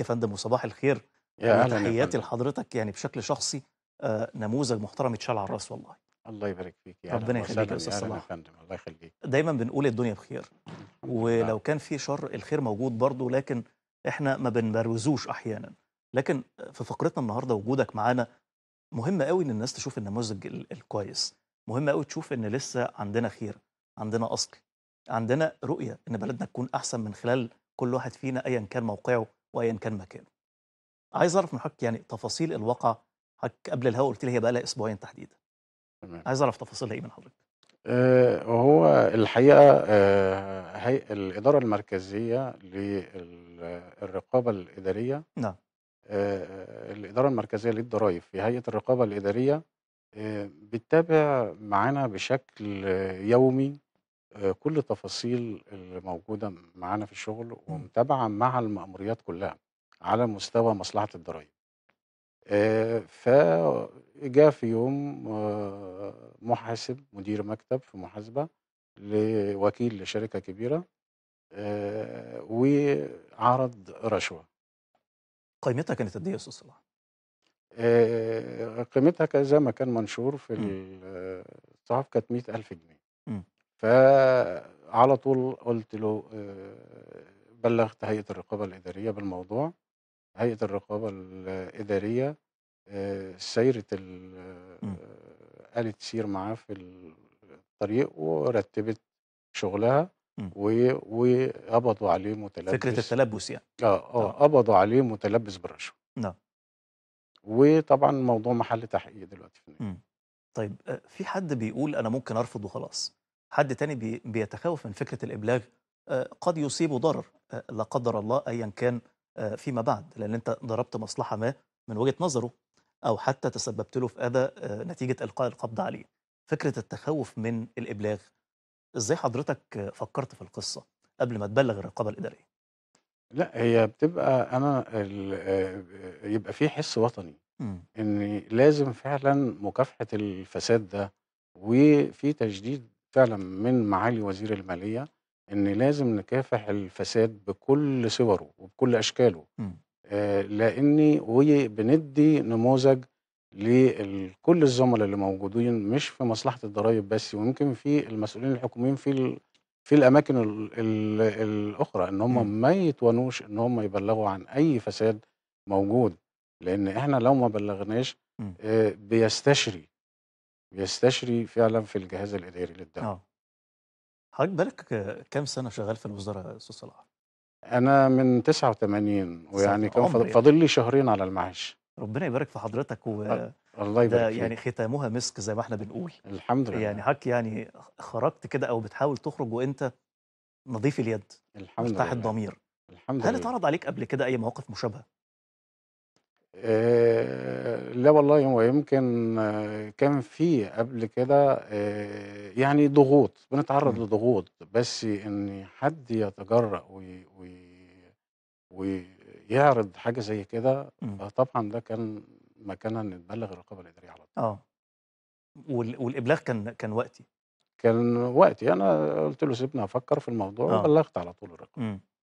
يا فندم وصباح الخير يا اهلا تحياتي لحضرتك يعني بشكل شخصي آه نموذج محترم يتشال على الراس والله الله يبارك فيك يا ربنا يخليك يا استاذ صلاح فندم الله يخليك دايما بنقول الدنيا بخير ولو كان في شر الخير موجود برضه لكن احنا ما بنبروزوش احيانا لكن في فقرتنا النهارده وجودك معانا مهم قوي ان الناس تشوف النموذج الكويس مهم قوي تشوف ان لسه عندنا خير عندنا اصل عندنا رؤيه ان بلدنا تكون احسن من خلال كل واحد فينا ايا كان موقعه وايا كان مكانه عايز اعرف من حضرتك يعني تفاصيل الواقع حضرتك قبل الهوا قلت لي هي بقى لها اسبوعين تحديدا تمام عايز اعرف تفاصيلها ايه من حضرتك آه هو الحقيقه آه هي الاداره المركزيه للرقابه الاداريه نعم آه الاداره المركزيه للضرائب في هيئه الرقابه الاداريه آه، بتتابع معانا بشكل يومي آه، كل تفاصيل اللي موجودة معانا في الشغل، ومتابعة مع المأموريات كلّها، على مستوى مصلحة الضرايب. آه، فجاء في يوم آه، محاسب مدير مكتب في محاسبة لوكيل لشركة كبيرة، وعرض رشوة. قيمتها كانت قد إيه يا أستاذ صلاح؟ قيمتها زي ما كان منشور في الصحف كانت 100.000 جنيه. إمم. فعلى طول قلت له آه، بلغت هيئة الرقابة الإدارية بالموضوع هيئة الرقابة الإدارية آه، سيرة ال- آه، قالت سير معاه في الطريق ورتبت شغلها وقبضوا عليه متلبس فكرة التلبس يعني اه اه قبضوا عليه متلبس بالرشوة نعم وطبعا الموضوع محل تحقيق دلوقتي في طيب في حد بيقول انا ممكن ارفض وخلاص حد تاني بيتخوف من فكرة الإبلاغ آه، قد يصيبه ضرر آه، لا قدر الله أيا كان آه، فيما بعد لأن أنت ضربت مصلحة ما من وجهة نظره أو حتى تسببت له في أذى نتيجة إلقاء القبض عليه فكرة التخوف من الإبلاغ إزاي حضرتك فكرت في القصة قبل ما تبلغ الرقابة الإدارية لا هي بتبقى أنا يبقى في حس وطني م. إمم. ان لازم فعلا مكافحه الفساد ده وفي تجديد فعلًا من معالي وزير المالية إن لازم نكافح الفساد بكل صوره وبكل أشكاله، إمم. آه لإني وبندّي نموذج لكل الزملاء اللي موجودين مش في مصلحة الضرايب بس، ويمكن في المسؤولين الحكوميين في في الأماكن الـ الـ الأخرى إن هم إمم. ما يتوانوش إن هم يبلّغوا عن أي فساد موجود، لإن إحنا لو ما بلّغناش إمم. آه بيستشري. بيستشري فعلا في الجهاز الاداري للدوله. اه. حضرتك بالك كام سنه شغال في الوزاره يا استاذ صلاح؟ انا من 89 ويعني كان يعني. فاضل لي شهرين على المعاش. ربنا يبارك في حضرتك و الله يبارك يعني فيك. يعني ختامها مسك زي ما احنا بنقول. الحمد لله. يعني حضرتك يعني خرجت كده او بتحاول تخرج وانت نظيف اليد. الحمد لله. مرتاح الضمير. الحمد لله. هل اتعرض عليك قبل كده اي مواقف مشابهه؟ لا والله هو يمكن كان في قبل كده آه، يعني ضغوط بنتعرض لضغوط بس ان حد يتجرأ وي وي ويعرض حاجة زي كده طبعا فطبعا ده كان مكانها ان تبلغ الرقابة الإدارية على طول اه وال- والابلاغ كان كان وقتي كان وقتي انا قلت له سيبني افكر في الموضوع آه. وبلغت على طول الرقابة